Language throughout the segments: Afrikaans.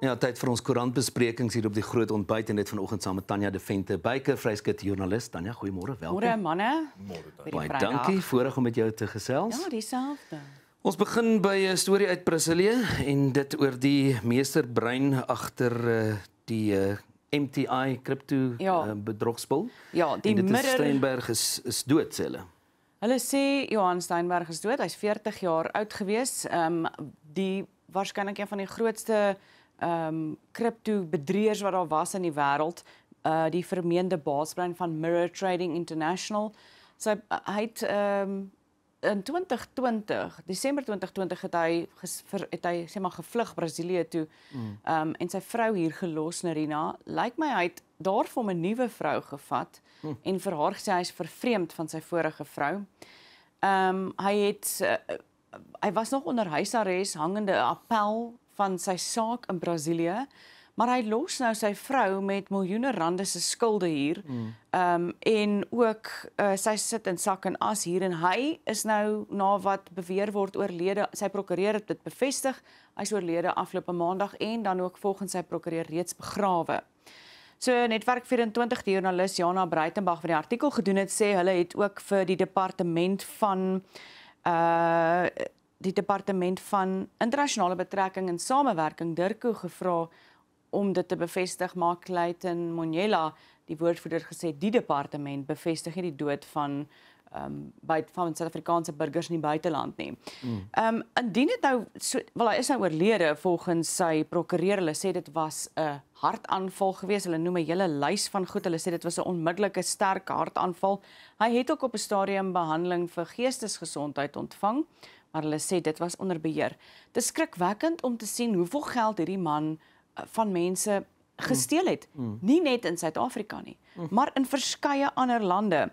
Ja, tyd vir ons koerantbesprekings hier op die groot ontbyt en dit vanoggend saam met Tanya De Vente, Byker Vryskut joernalis. Tanya, goeiemôre, welkom. Môre manne. Môre. Baie dankie, voorreg om met jou te gesels. Ja, dieselfde. Ons begin by 'n storie uit Brasilië en dit oor die meesterbrein agter eh, die eh, MTI kripto eh, ja. bedrogspel. Ja, die Mirror Steinberg is, is dood sê hulle. Hulle sê Johan Steinberg is dood. Hy's 40 jaar oud gewees. Ehm um, die waarskynlik een van die grootste ehm um, kripto bedrieërs wat daar was in die wêreld, uh die vermeende baasbrein van Mirror Trading International. So eh, hy het ehm um, in 2020, Desember 2020 het hy ges, ver, het hy sê maar gevlug Brasilië toe. Mm. Ehm mm. um, en sy vrou hier gelos Narina, lyk like my hy het daar vir 'n nuwe vrou gevat mm. en vir haar gesê hy is vervreemd van sy vorige vrou. Ehm um, hy het uh, hy was nog onder huisarrest hangende appel van sy saak in Brasilië, maar hy los nou sy vrou met miljoene rande se skulde hier. Ehm um, en ook uh, sy sit in sak en as hier en hy is nou na wat beweer word oorlede, sy prokureur het dit bevestig, hy's oorlede afgelope maandag en dan ook volgens sy prokureur reeds begrawe. So netwerk 24 die joernalis Jana Breitenberg wat die artikel gedoen het sê hulle het ook vir die departement van uh die departement van internasionale betrekking en samewerking Dirko gevra om dit te bevestig maak Clayton Monyela die woordvoerder gesê die departement bevestig nie die dood van ehm um, by van Suid-Afrikaanse burgers in die buiteland nie. Mm. Ehm mm. um, indien dit nou so wel hy is nou oorlede volgens sy prokureur hulle sê dit was 'n hartaanval gewees. Hulle noem 'n hele lys van goed. Hulle sê dit was 'n onmiddellike sterk hartaanval. Hy het ook op 'n stadium behandeling vir geestesgesondheid ontvang maar hulle sê dit was onder beheer. Dit skrikwekkend om te sien hoeveel geld hierdie man eh, van mense gesteel het. Mm. Mm. Nie net in Suid-Afrika nie, mm. maar in verskeie ander lande.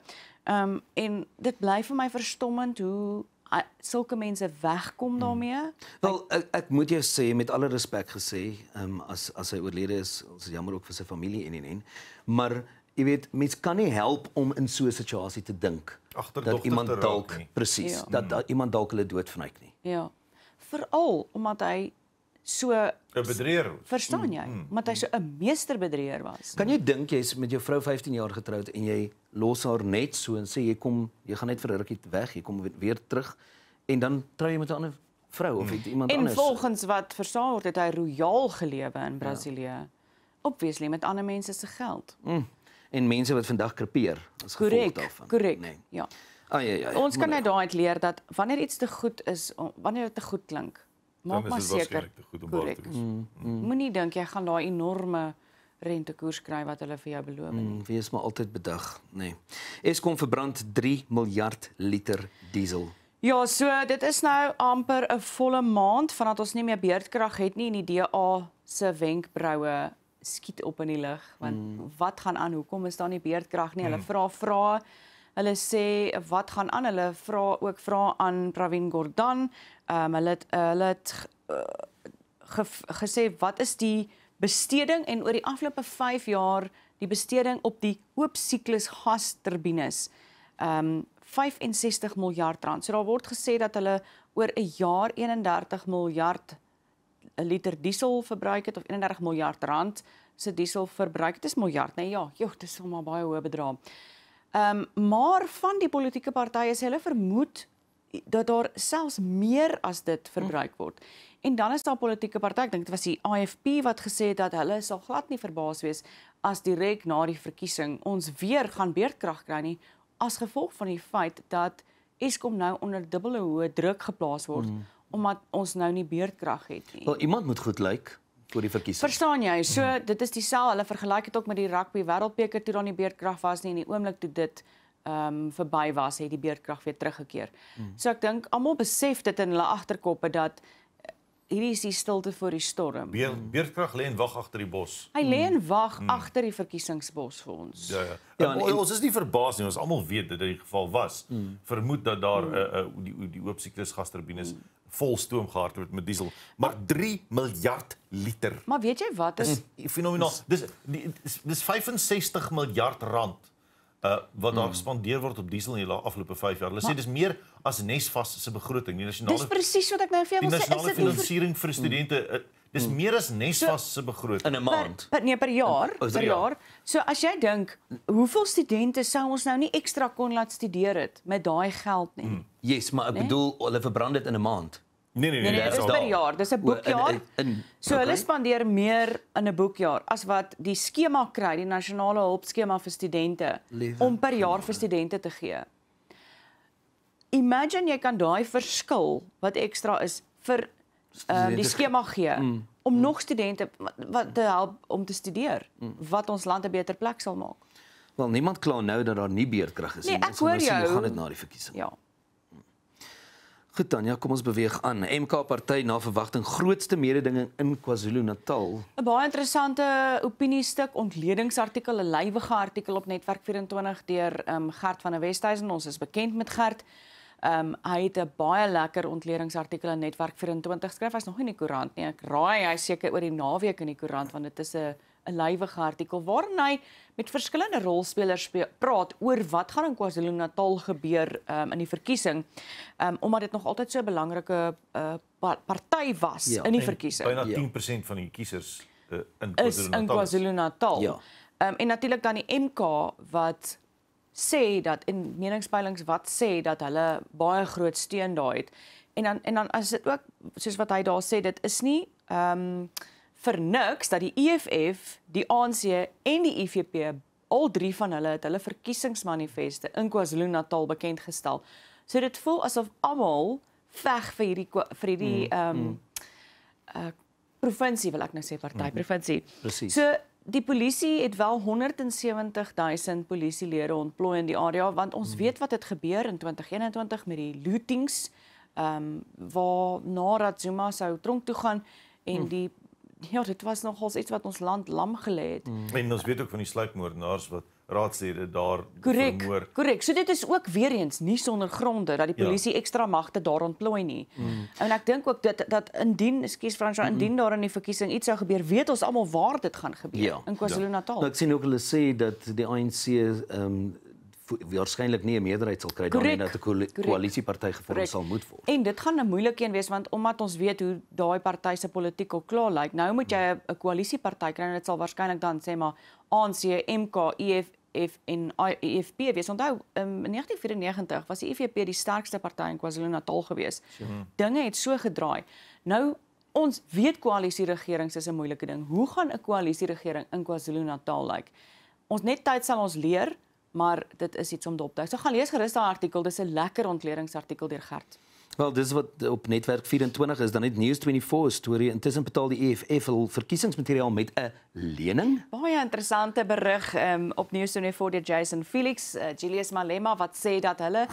Ehm um, en dit bly vir my verstommend hoe a, eh, sulke mense wegkom mm. daarmee. Mm. Wel ek, ek moet jou sê met alle respek gesê, ehm um, as as hy oorlede is, ons is jammer ook vir sy familie en en en. Maar jy weet mens kan nie help om in so 'n situasie te dink dat iemand dalk presies ja. dat, mm. dat iemand dalk hulle dood vanuit nie ja veral omdat hy so 'n bedrieger verstaan mm, jy mm, mm, omdat hy mm. so 'n meesterbedrieger was kan jy dink jy's met jou vrou 15 jaar getroud en jy los haar net so en sê jy kom jy gaan net vir rukkie weg jy kom weer terug en dan trou jy met 'n ander vrou of iemand en anders en volgens wat versaal word het hy royaal gelewe in ja. Brasilië ja. obviously met ander mense se geld mm en mense wat vandag krepeer as gevolg daarvan. Korrek. Nee. Ja. Ai ai ai. Ons kan net daai uit leer dat wanneer iets te goed is, wanneer dit te goed klink, maak maar seker. Korrek. Mm, mm. Mm. Moenie dink jy gaan daai enorme rentekoers kry wat hulle vir jou beloof het. Mm, wees maar altyd bedag, nê. Nee. Eskom verbrand 3 miljard liter diesel. Ja, so dit is nou amper 'n volle maand vandat ons nie meer beurtkrag het nie en die DA se wenkbroue skiet op in die lig want mm. wat gaan aan? Hoekom is daar nie beerdkrag nie? Hulle mm. vra mm. vra Hulle sê wat gaan aan? Hulle vra ook vra aan Pravin Gordhan. Ehm um, hulle het, eh, hulle het uh, eh, ge, gesê wat is die besteding en oor die afgelope 5 jaar die besteding op die oop siklus gas turbines. Ehm um, 65 miljard rand. So daar word gesê dat hulle oor 'n jaar 31 miljard 'n liter diesel verbruik het of 31 miljard rand se diesel verbruik. Dit is miljard, nee ja, joh, dit is hom maar baie hoë bedrag. Ehm um, maar van die politieke partye sê hulle vermoed dat daar selfs meer as dit verbruik word. En dan is daar politieke partye, ek dink dit was die AFP wat gesê het dat hulle sal glad nie verbaas wees as direk na die verkiesing ons weer gaan beerdkrag kry nie as gevolg van die feit dat Eskom nou onder dubbele hoë druk geplaas word. Mm omdat ons nou nie beurtkrag het nie. Wel iemand moet goed lyk vir die verkiesing. Verstaan jy? So dit is dieselfde. Hulle vergelyk dit ook met die rugby wêreldbeker toe dan die beurtkrag was nie en die oomblik toe dit ehm um, verby was, het die beurtkrag weer teruggekeer. Hmm. So ek dink almal besef dit in hulle agterkoppe dat eh, Hierdie is die stilte voor die storm. Beer, beerkrag lê en wag agter die bos. Hy lê en hmm. wag hmm. agter die verkiesingsbos vir ons. Ja ja. ja en, en, ons is nie verbaas nie, ons almal weet dit in die geval was. Hmm. Vermoed dat daar 'n hmm. uh, uh, die die oop siklus gasterbinus hmm vol stoom gehardloop met diesel, maar 3 miljard liter. Maar weet jy wat is fenomenaal? Dis dis 65 miljard rand uh wat daar hmm. gespandeer word op diesel in die afgelope 5 jaar. Hulle sê dis meer as Nesfas se begroting, die nasionale Dis presies wat ek nou vir jou wil sê, is dit nie finansiering vir hmm. studente eh, Dis hmm. meer as Nesvas se so, begroting in 'n maand. Per, per, nee, per jaar, oh, in, per jaar. So as jy dink, hoeveel studente sou ons nou nie ekstra kon laat studeer het met daai geld nie? Hmm. Yes, maar ek nee? bedoel hulle verbrand dit in 'n maand. Nee nee nee, nee, nee, nee dis per jaar, dis 'n boekjaar. O, in, in, in, so okay. hulle spandeer meer in 'n boekjaar as wat die skema kry, die nasionale hulpskema vir studente Leven. om per jaar vir studente te gee. Imagine jy kan daai verskil wat ekstra is vir um, die skema gee mm. om mm. nog studente wat te help om te studeer mm. wat ons land 'n beter plek sal maak. Wel niemand kla nou dat daar nie beerdkrag is nee, nie. Ons moet nou sien hoe gaan dit na die verkiesing. Ja. Goed dan, ja, kom ons beweeg aan. MK party na verwagting grootste mededinge in KwaZulu-Natal. 'n Baie interessante opiniestuk, ontledingsartikel, 'n lywige artikel op Netwerk 24 deur ehm um, Gert van der Westhuizen. Ons is bekend met Gert. Ehm um, hy het 'n baie lekker ontledingsartikel in Netwerk 24 skryf. Hy's nog nie in die koerant nie. Ek raai hy seker oor die naweek in die koerant want dit is 'n 'n lywige artikel waarin hy met verskillende rolspelers praat oor wat gaan in KwaZulu-Natal gebeur um, in die verkiesing. Ehm um, omdat dit nog altyd so 'n belangrike uh, eh, party was ja, in die verkiesing. Byna 10% ja. van die kiesers uh, eh, in KwaZulu-Natal. KwaZulu ja. Ehm um, en natuurlik dan die MK wat sê dat en meningspeilings wat sê dat hulle baie groot steun daai het. En dan en dan as dit ook soos wat hy daar sê dit is nie ehm um, vir niks dat die EFF, die ANC en die IFP e al drie van hulle het hulle verkiesingsmanifeste in KwaZulu-Natal bekend gestel. So dit voel asof almal veg vir hierdie vir hierdie mm, ehm mm, um, mm. uh, provinsie wil ek nou sê party mm. provinsie. Presies. So die polisie het wel 170000 polisielede ontplooi in die area want ons hmm. weet wat het gebeur in 2021 met die lootings ehm um, waar Nara Zuma sou tronk toe gaan en hmm. die ja dit was nogals iets wat ons land lam gelê het hmm. en ons weet ook van die sluipmoordenaars wat raadslede daar Correct. vermoor. Korrek. Korrek. So dit is ook weer eens nie sonder gronde dat die ja. polisie ja. ekstra magte daar ontplooi nie. Mm. En ek dink ook dat dat indien, ekskuus Fransjo, indien mm. daar in die verkiesing iets sou gebeur, weet ons almal waar dit gaan gebeur ja. in KwaZulu-Natal. Ja. Nou, ek sien ook hulle sê dat die ANC ehm um, waarskynlik nie 'n meerderheid sal kry Correct. dan en dat 'n koalisieparty gevorm sal moet word. En dit gaan 'n moeilike een wees want omdat ons weet hoe daai party se politiek al klaar lyk, nou moet jy mm. 'n koalisieparty kry en dit sal waarskynlik dan sê maar ANC, MK, EFF, EFF en EFP wees. Onthou, ehm, in 1994 was die EFF die sterkste party in KwaZulu-Natal gewees. Sure. Hmm. Dinge het so gedraai. Nou ons weet koalisieregerings is 'n moeilike ding. Hoe gaan 'n koalisieregering in KwaZulu-Natal lyk? Like? Ons net tyd sal ons leer, maar dit is iets om dop te hou. So gaan lees gerus daai artikel. Dis 'n lekker ontleringsartikel deur Gert. Wel, dis wat op netwerk 24 is, dan net News24 storie. Intussen betaal die EFF hul verkiesingsmateriaal met 'n lening. Baie interessante berig um, op News24 deur Jason Felix, uh, Julius Malema wat sê dat hulle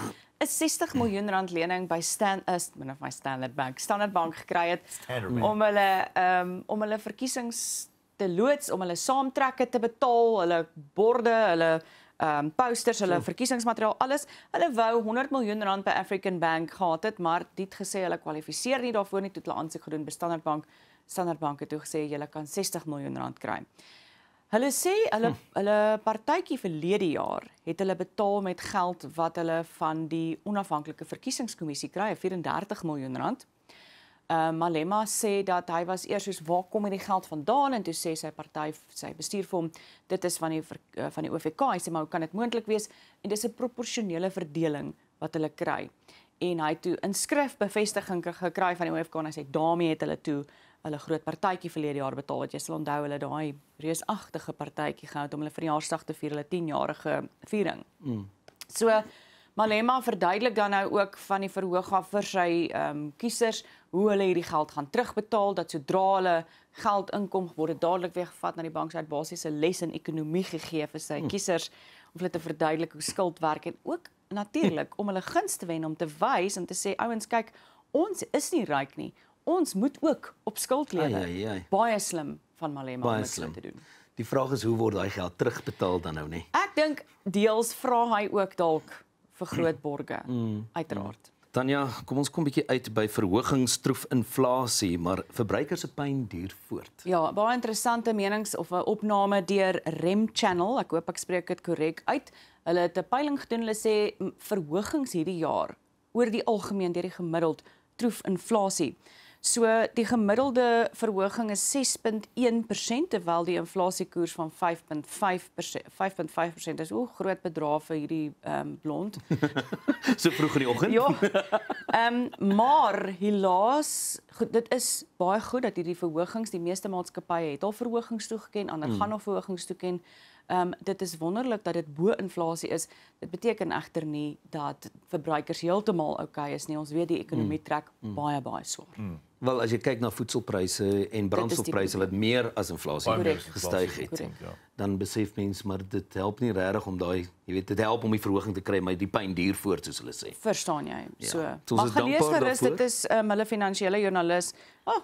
'n 60 miljoen rand lening by Stan is eh, min of my Standard Bank, Standard Bank gekry het om hulle um, om hulle verkiesings te loods om hulle saamtrekke te betaal, hulle borde, hulle um posters, hulle so. verkiesingsmateriaal, alles. Hulle wou 100 miljoen rand by African Bank gehad het, maar dit gesê hulle kwalifiseer nie daarvoor nie, toe hulle aansoek gedoen by Standard Bank. Standard Bank het toe gesê julle kan 60 miljoen rand kry. Hulle sê hulle hm. hulle partytjie verlede jaar het hulle betaal met geld wat hulle van die onafhanklike verkiesingskommissie kry, 34 miljoen rand. Uh, Malema sê dat hy was eers soos waar kom hierdie geld vandaan en toe sê sy party sy bestuur vir hom dit is van die uh, van die OVK hy sê maar hoe kan dit moontlik wees en dis 'n proporsionele verdeling wat hulle kry en hy toe inskryf bevestiging gekry van die OVK en hy sê daarmee het hulle toe hulle groot partytjie verlede jaar betaal wat jy sal onthou hulle daai reusagtige partytjie gehou om hulle verjaarsdag te vier hulle 10 jarige viering mm. so uh, Malema verduidelik dan nou ook van die verhoog af vir sy ehm um, kiesers hoe hulle hierdie geld gaan terugbetaal dat sodra hulle geld inkom word dit dadelik weer gevat na die bank se uit basiese les in ekonomie gegee vir sy hmm. kiesers om hulle te verduidelik hoe skuld werk en ook natuurlik hmm. om hulle gunst te wen om te wys en te sê ouens kyk ons is nie ryk nie ons moet ook op skuld lewe baie slim van Malema baie om dit te doen Die vraag is hoe word daai geld terugbetaal dan nou nê? Ek dink deels vra hy ook dalk vir groot borge mm. Mm. uiteraard. Tanya, kom ons kom bietjie uit by verhogingstroef inflasie, maar verbruikers se pyn duur voort. Ja, baie interessante menings of 'n opname deur Rem Channel, ek hoop ek spreek dit korrek uit. Hulle het 'n peiling gedoen, hulle sê verhogings hierdie jaar oor die algemeen deur die gemiddeld troef inflasie. So die gemiddelde verhoging is 6.1% terwyl die inflasiekoers van 5.5% 5.5% is hoe groot bedrag vir hierdie ehm um, blond. so vroeg in die oggend. ja. Ehm um, maar helaas goed, dit is baie goed dat hierdie verhogings die meeste maatskappye het al verhogings toegeken, ander mm. gaan nog verhogings toeken. Ehm um, dit is wonderlik dat dit bo inflasie is. Dit beteken egter nie dat verbruikers heeltemal oukei okay is nie. Ons weet die ekonomie mm. trek mm. baie baie swaar. Mm. Wel as jy kyk na voedselpryse en brandstofpryse wat meer as inflasie gestyg het, ja. dan besef mens maar dit help nie regtig om daai, jy weet, dit help om die verhoging te kry, maar die pyn duur voort soos hulle sê. Verstaan jy? Ja. So. Ja. Maar gelees gerus, dit is 'n um, ehm, hulle finansiële joernalis. Ag, oh,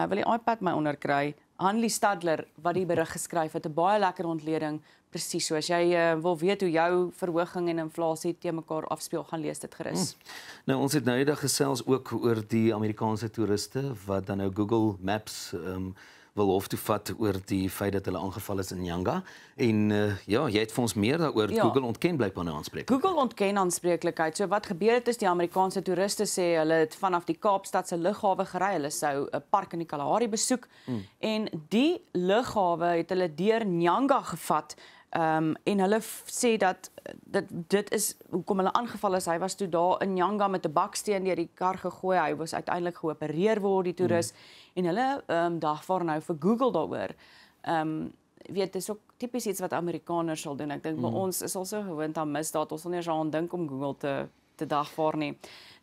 nou wil die iPad my onderkry. Hanlie Stadler wat die berig geskryf het, 'n baie lekker ontleding presies so. As jy uh, wil weet hoe jou verhoging en inflasie te mekaar afspeel, gaan lees dit gerus. Hmm. Nou ons het nou eendag gesels ook oor die Amerikaanse toeriste wat dan nou Google Maps ehm um, wil hof toe vat oor die feit dat hulle aangeval is in Nyanga en uh, ja, jy het vir ons meer daaroor ja. Google ontken blykbaar nou aanspreek. Google ontken aanspreeklikheid. So wat gebeur het is die Amerikaanse toeriste sê hulle het vanaf die Kaapstad se lughawe gery. Hulle sou 'n park in die Kalahari besoek mm. en die lughawe het hulle deur Nyanga gevat. Ehm um, en hulle sê dat dit dit is hoekom hulle aangeval is. Hy was toe daar in Nyanga met 'n baksteen deur die kar gegooi. Hy was uiteindelik geopereer word die toerist mm. en hulle ehm um, dagvaar nou vir Google daaroor. Ehm um, weet dis ook tipies iets wat Amerikaners sal doen. Ek dink mm. by ons is ons so gewoond aan misdaad. Ons sal nie eens aan dink om Google te te dagvaar nie.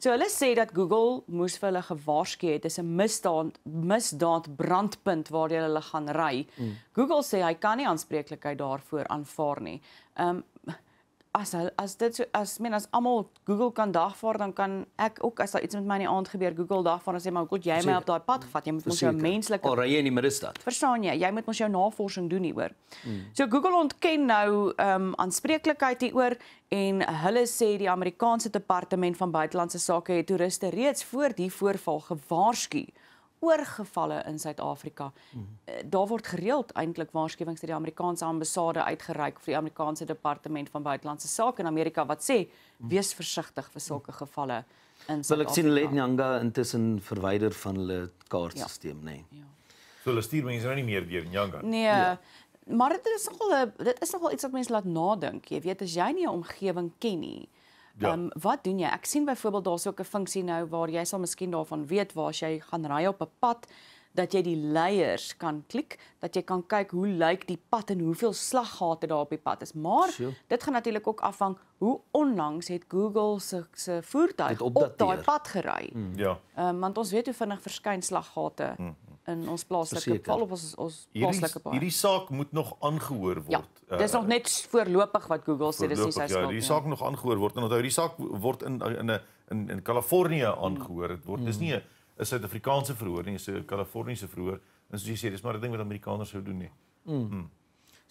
So hulle sê dat Google moes vir hulle gewaarsku het. Dis 'n misdaad misdaad brandpunt waar jy hulle gaan ry. Mm. Google sê hy kan nie aanspreeklikheid daarvoor aanvaar nie. Ehm um, as as dit so as men as almal Google kan dagvaar dan kan ek ook as daar iets met my in die aand gebeur Google dagvaar en sê maar God jy my op daai pad gevat jy moet mos jou menslike Al ry jy in die middestad. Verstaan jy? Jy moet mos jou navorsing doen hieroor. Hmm. So Google ontken nou ehm um, aanspreeklikheid hieroor en hulle sê die Amerikaanse departement van buitelandse sake het toeriste reeds voor die voorval gewaarsku oorgevalle in Suid-Afrika. Mm. Daar word gereeld eintlik waarskuwings deur die Amerikaanse ambassade uitgereik of die Amerikaanse departement van buitelandse sake in Amerika wat sê mm. wees versigtig vir sulke gevalle in Suid-Afrika. Wil ek sien Letnyanga intussen verwyder van hulle kaartstelsel, ja. nê? Ja. So hulle stuur mense nou nie meer deur Nyanga nie. Nee. Ja. Maar dit is nogal 'n dit is nogal iets wat mense laat nadink. Jy weet as jy nie 'n omgewing ken nie, Ja. Ehm ja. um, wat doen jy? Ek sien byvoorbeeld daar's ook 'n funksie nou waar jy sal miskien daarvan weet waar jy gaan ry op 'n pad dat jy die leiers kan klik, dat jy kan kyk hoe lyk die pad en hoeveel slaggate daar op die pad is. Maar sure. dit gaan natuurlik ook afhang hoe onlangs het Google se se voertuig op daai pad gery. Mm. Ja. Ehm um, want ons weet hoe vinnig verskyn slaggate. Mm in ons plaaslike val op ons ons plaaslike paai. Hierdie saak moet nog aangehoor ja, word. Ja, dis uh, nog net voorlopig wat Google sê dis nie sy saak nie. Ja, die ja. saak nog aangehoor word. En onthou, hierdie saak word in in 'n in in Kalifornië aangehoor. Dit word dis mm. nie 'n Suid-Afrikaanse verhoor nie, dis 'n Kaliforniese verhoor. En soos jy sê, dis maar 'n ding wat Amerikaners sou doen nie. Mm. Hmm.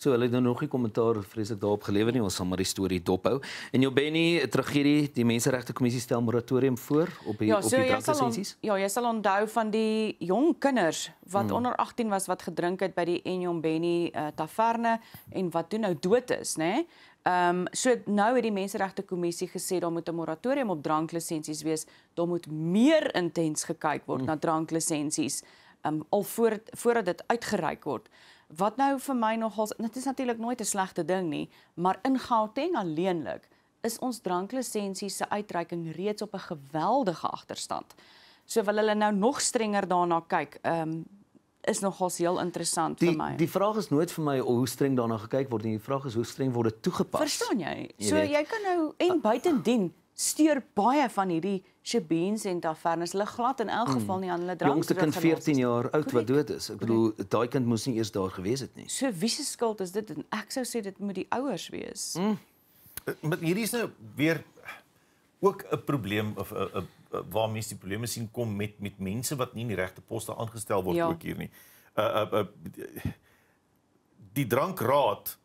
So hulle het nou nog nie kommentaar vreeslik daarop gelewer nie. Ons sal maar die storie dophou. En jou Benny, 'n tragedie, die Menseregte Kommissie stel moratorium voor op die ja, so op die drankessies. Ja, jy sal onthou van die jong kinders wat hmm. onder 18 was wat gedrink het by die Enyom Benny uh, taverne en wat toe nou dood is, né? Nee? Ehm um, so nou het die Menseregte Kommissie gesê daar moet 'n moratorium op dranklisensies wees. Daar moet meer intens gekyk word hmm. na dranklisensies ehm um, al voor voordat dit uitgereik word wat nou vir my nogal dit is natuurlik nooit 'n slegte ding nie, maar in Gauteng alleenlik is ons dranklisensie se uitreiking reeds op 'n geweldige agterstand. So wil hulle nou nog strenger daarna kyk. Ehm um, is nogal heel interessant die, vir my. Die vraag is nooit vir my hoe streng daarna gekyk word nie. Die vraag is hoe streng word dit toegepas. Verstaan jy? jy so weet. jy kan nou en ah. buitendien uh, steur baie van hierdie Shebeens en Tavernes. Hulle glad in elk geval mm. nie aan hulle drank. Jongste kind 14 jaar oud wat dood is. Ek bedoel daai kind moes nie eers daar gewees het nie. So wie se skuld is dit? En ek sou sê dit moet die ouers wees. Mm. Eh, maar hierdie is nou weer ook 'n probleem of 'n waar mense die probleme sien kom met met mense wat nie in die regte poste aangestel word ja. ook hier nie. Uh eh, uh, eh, uh die, die drankraad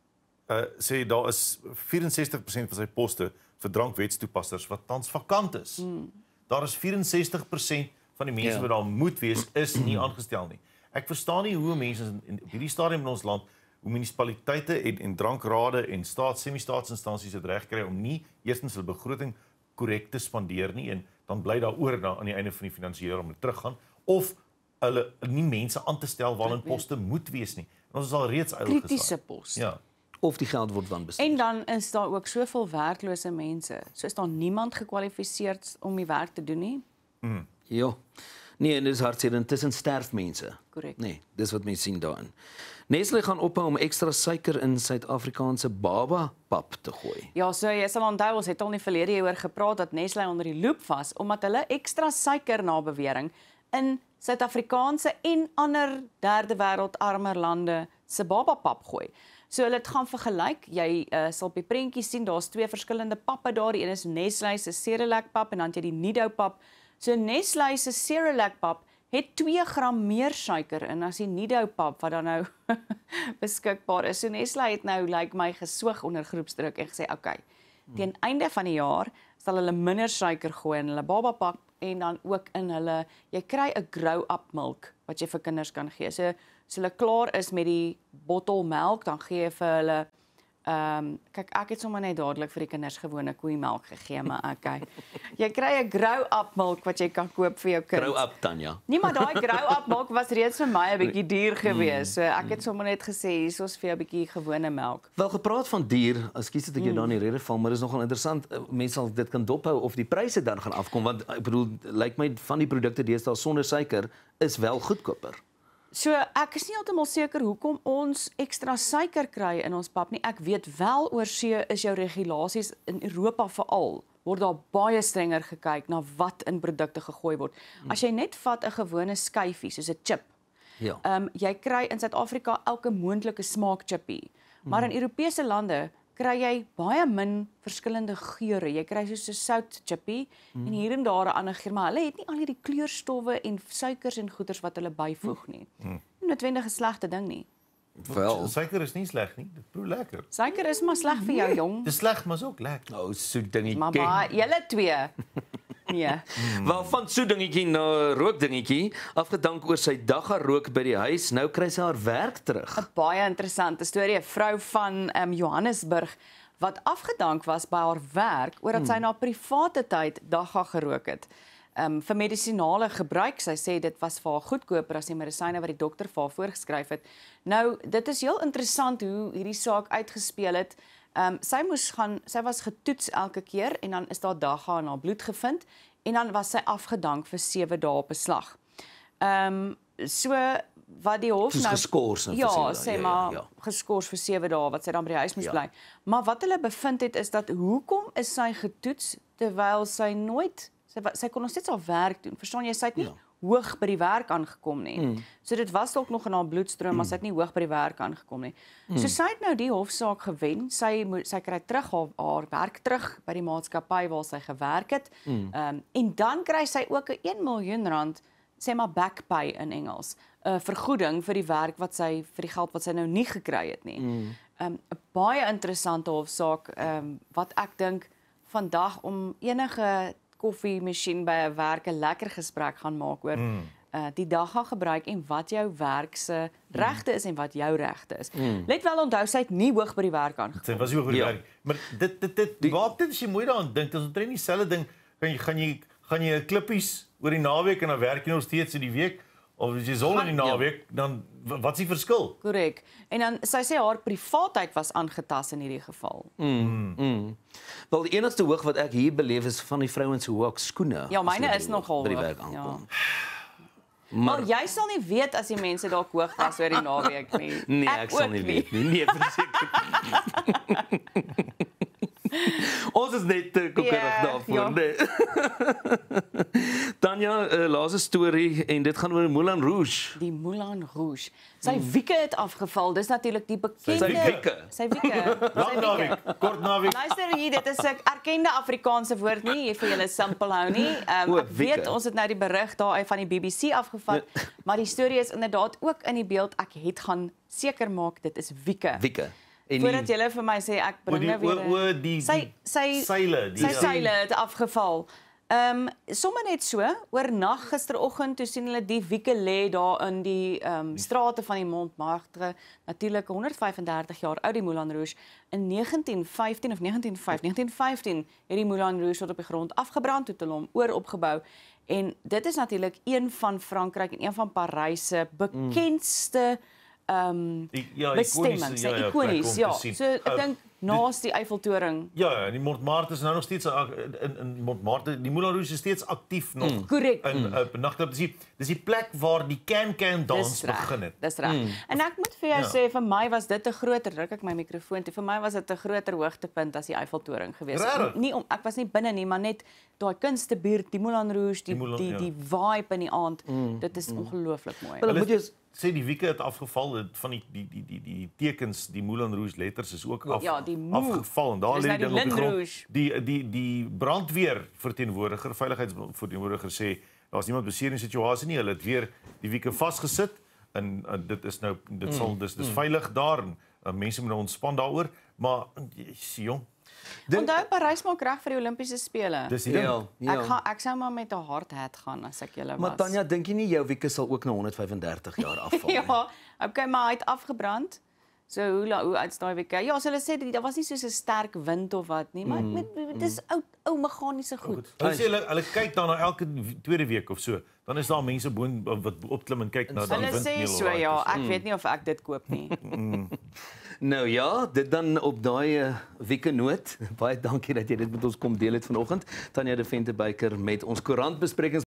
uh sê daar is 64% van sy poste vir drankwetstoepassers wat tans vakant is. Mm. Daar is 64% van die mense ja. wat daar moet wees is nie aangestel nie. Ek verstaan nie hoe mense op hierdie stadium in ons land hoe munisipaliteite en en drankrade en staats semi-staatsinstansies dit reg kry om nie eerstens hulle begroting korrek te spandeer nie en dan bly daar oor na aan die einde van die finansiëring om te teruggaan of hulle nie mense aan te stel waarin poste moet wees nie. En ons is al reeds uitgesaai. Kritiese poste. Ja of die geld word wanbestuur. En dan is daar ook soveel werklose mense. So is daar niemand gekwalifiseerd om die werk te doen nie. Mm. Ja. Nee, en dit is hartseer intussen sterf mense. Korrek. Nee, dis wat mense sien daarin. Nestlé gaan ophou om ekstra suiker in Suid-Afrikaanse baba pap te gooi. Ja, so jy sal onthou ons het al nie verlede jaar oor gepraat dat Nestlé onder die loop was omdat hulle ekstra suiker na bewering in Suid-Afrikaanse en ander derde wêreld armer lande se baba pap gooi. So hulle het gaan vergelyk. Jy uh, sal op die prentjie sien daar's twee verskillende pappe daar. Die een is Nestlé se Cerelac pap en dan het jy die Nido pap. So Nestlé se Cerelac pap het 2 gram meer suiker in as die Nido pap wat dan nou beskikbaar is. So Nestlé het nou lyk like my geswoeg onder groepsdruk en gesê, "Oké, okay, teen einde van die jaar sal hulle minder suiker gooi in hulle baba pap en dan ook in hulle jy kry 'n grow-up melk wat jy vir kinders kan gee." So as hulle klaar is met die bottel melk, dan gee jy vir hulle ehm um, kyk ek het sommer net dadelik vir die kinders gewone koeiemelk gegee, maar okay. Jy kry 'n grow-up melk wat jy kan koop vir jou kind. Grow-up Tanya. Nee, maar daai grow-up melk was reeds vir my 'n bietjie duur mm. geweest. So ek het mm. sommer net gesê hier's ons vir jou 'n bietjie gewone melk. Wel gepraat van duur, ekskuus dat ek jou mm. dan nie rede val, maar dis nogal interessant. Eh, mense sal dit kan dophou of die pryse dan gaan afkom want eh, ek bedoel lyk like my van die produkte deesdae sonder suiker is wel goedkoper. So ek is nie heeltemal seker hoekom ons ekstra suiker kry in ons pap nie. Ek weet wel oor see is jou regulasies in Europa veral word daar baie strenger gekyk na wat in produkte gegooi word. Hmm. As jy net vat 'n gewone skyfie soos 'n chip. Ja. Ehm um, jy kry in Suid-Afrika elke moontlike smaak chippy. Maar hmm. in Europese lande kry jy baie min verskillende geure. Jy kry soos 'n sout chippy mm -hmm. en mhm. hier en daar 'n ander geur, maar hulle het nie al hierdie kleurstowwe en suikers en goeders wat hulle byvoeg nie. Mm -hmm. Noodwendige slegte ding nie. Wel, suiker is nie sleg nie. Dit proe lekker. Suiker is maar sleg vir jou jong. Dis sleg, maar is ook lekker. Nou, oh, so dingetjie. Mamma, julle twee. Ja. Wel van so dingetjie na rook dingetjie, afgedank oor sy dag haar rook by die huis, nou kry sy haar werk terug. 'n Baie interessante storie, 'n vrou van ehm um, Johannesburg wat afgedank was by haar werk omdat sy hmm. na private tyd dagga gerook het. Ehm um, vir medisinale gebruik, sy sê dit was vir haar goedkoper as die medisyne wat die dokter vir haar voorgeskryf het. Nou, dit is heel interessant hoe hierdie saak uitgespeel het. Ehm um, sy moes gaan sy was getoets elke keer en dan is daar dae gaan haar bloed gevind en dan was sy afgedank vir 7 dae op beslag. Ehm um, so wat die hof nou geskors het ja, vir 7 dae. Ja, sê ja, maar ja, ja. geskors vir 7 dae wat sy dan by die huis moes ja. bly. Maar wat hulle bevind het is dat hoekom is sy getoets terwyl sy nooit sy sy kon ons net haar werk doen. Verstaan jy sy het nie ja hoog by die werk aangekom nie. Mm. So dit was dalk nog in haar bloedstroom mm. as dit nie hoog by die werk aangekom nie. Mm. So hmm. sy het nou die hofsaak gewen. Sy sy kry terug haar, haar werk terug by die maatskappy waar sy gewerk het. Hmm. Ehm mm. um, en dan kry sy ook 'n 1 miljoen rand sê maar back pay in Engels, 'n vergoeding vir die werk wat sy vir die geld wat sy nou nie gekry het nie. Hmm. Ehm mm. um, 'n baie interessante hofsaak ehm um, wat ek dink vandag om enige koffiemasjien by 'n werk 'n lekker gesprek gaan maak oor mm. uh, die dag gaan gebruik en wat jou werk se mm. regte is en wat jou regte is. Mm. Let wel onthou sy het nie hoog by die werk aangekom. Sy was hoog by die ja. werk, maar dit dit dit wat dit sy moeite daaraan dink, dis omtrent dieselfde ding. Gaan jy gaan jy gaan jy 'n klippies oor die naweek en dan werk jy nog steeds in die week of jy sou in die naweek ja. dan wat is die verskil? Korrek. En dan sy sê haar privaatheid was aangetast in hierdie geval. Mm. mm. mm. Wel die enigste hoog wat ek hier beleef is van die vrouens hoe hoog skoene. Ja, myne is nogal by die werk ja. aankom. Ja. Maar nou, jy sal nie weet as die mense dalk hoog was oor die naweek nie. Nee, ek, ek sal nie, nie weet nie. Nee, verseker. Ons is net te kokkerig yeah, ja, daarvoor, ja. né? Tanya, uh, laaste storie en dit gaan oor Moulin Rouge. Die Moulin Rouge. Sy hmm. wieke het afgeval. Dis natuurlik die bekende Sy wieke. Sy wieke. Kortnavik. Kortnavik. Luister hier, dit is 'n erkende Afrikaanse woord nie, hier vir julle simpel hou nie. Um, o, ek weet ons het nou die berig daar uit van die BBC afgevat, nee. maar die storie is inderdaad ook in die beeld. Ek het gaan seker maak dit is wieke. Wieke. En voordat jy hulle vir my sê ek bring hulle nou weer o, o, die, die, sy sy seile die seile het afgeval. Ehm um, sommer net so oornag gisteroggend toe sien hulle die wieke lê daar in die ehm um, strate van die Montmartre natuurlik 135 jaar oud die Moulin Rouge in 1915 of 1915 1915 het die Moulin Rouge tot op die grond afgebrand toe hulle hom oor opgebou en dit is natuurlik een van Frankryk en een van Parys se hmm. bekendste mm ehm um, bestemmings, ja, ja ikonies, ja. So ek dink naas die Eiffeltoring. Ja, en ja, die Montmartre is nou nog steeds in in Montmartre, die Moulin Rouge is steeds aktief nog. Korrek. Hmm. Mm, in mm. uh, eh, nagte dis die dis die plek waar die can-can dans begin het. Dis reg. Mm. En ek moet vir jou ja. sê vir my was dit 'n groter ruk ek my mikrofoon toe. Vir my was dit 'n groter hoogtepunt as die Eiffeltoring geweest. Nie om ek was nie binne nie, maar net daai kunstebuurt, die Moulin Rouge, die die, Moulin, die, ja. die die vibe in die aand. Mm, dit is mm. ongelooflik mooi. Hulle moet jy sê die wieke het afgeval van die die die die die, die tekens die Moulin Rouge letters is ook ja, af, ja, die afgeval en daar lê nou die ding op die grond Rouge. die die die brandweer verteenwoordiger veiligheidsverteenwoordiger sê daar is niemand beseer in die situasie nie hulle het weer die wieke vasgesit en, en dit is nou dit mm. sal dis dis mm. veilig daar en, en mense moet nou ontspan daaroor maar jy sien jong Dink, Onthou Parys maak reg vir die Olimpiese spele. Dis die ding. Ja, ja. Ek gaan ek sou maar met 'n hard hat gaan as ek julle was. Maar Tanya, dink jy nie jou wieke sal ook na 135 jaar afval ja, nie? ja, okay, maar hy het afgebrand. So hoe hoe uit daai week? Ja, hulle sê dit daar was nie so 'n sterk wind of wat nie, maar mm. dit mm. is ou ou meganiese oh, goed. Oh, goed. Hulle sê hulle hulle kyk daarna elke tweede week of so. Dan is daar mense boon wat opklim en kyk na daai windmeel. Hulle sê so ja, ek mm. weet nie of ek dit koop nie. Mm. nou ja, dit dan op daai eh, wiekenoot. Baie dankie dat jy dit met ons kom deel het vanoggend. Tanya de Ventebeker met ons koerantbesprekings